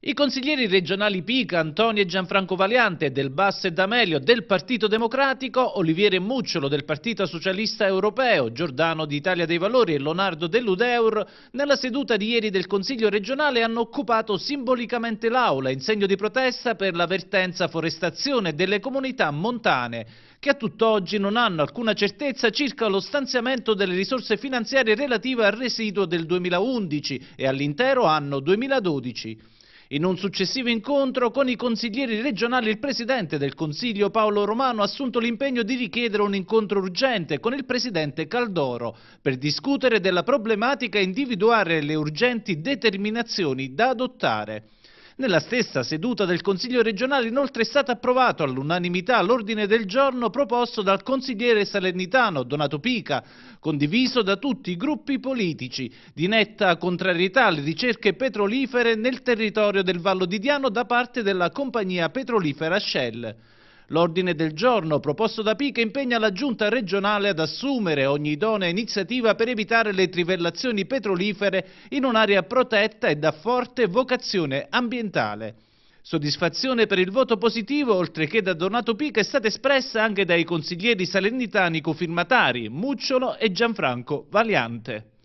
I consiglieri regionali Pica, Antonio e Gianfranco Valiante, Del Basso e D'Amelio del Partito Democratico, Oliviere Mucciolo del Partito Socialista Europeo, Giordano d'Italia dei Valori e Leonardo dell'Udeur, nella seduta di ieri del Consiglio regionale hanno occupato simbolicamente l'aula in segno di protesta per l'avvertenza forestazione delle comunità montane, che a tutt'oggi non hanno alcuna certezza circa lo stanziamento delle risorse finanziarie relative al residuo del 2011 e all'intero anno 2012. In un successivo incontro con i consiglieri regionali il presidente del Consiglio Paolo Romano ha assunto l'impegno di richiedere un incontro urgente con il presidente Caldoro per discutere della problematica e individuare le urgenti determinazioni da adottare. Nella stessa seduta del Consiglio regionale inoltre è stato approvato all'unanimità l'ordine del giorno proposto dal consigliere salernitano Donato Pica, condiviso da tutti i gruppi politici, di netta contrarietà alle ricerche petrolifere nel territorio del Vallo di Diano da parte della compagnia petrolifera Shell. L'ordine del giorno proposto da Pica impegna la giunta regionale ad assumere ogni idonea iniziativa per evitare le trivellazioni petrolifere in un'area protetta e da forte vocazione ambientale. Soddisfazione per il voto positivo, oltre che da Donato Pica, è stata espressa anche dai consiglieri salernitani cofirmatari Mucciolo e Gianfranco Valiante.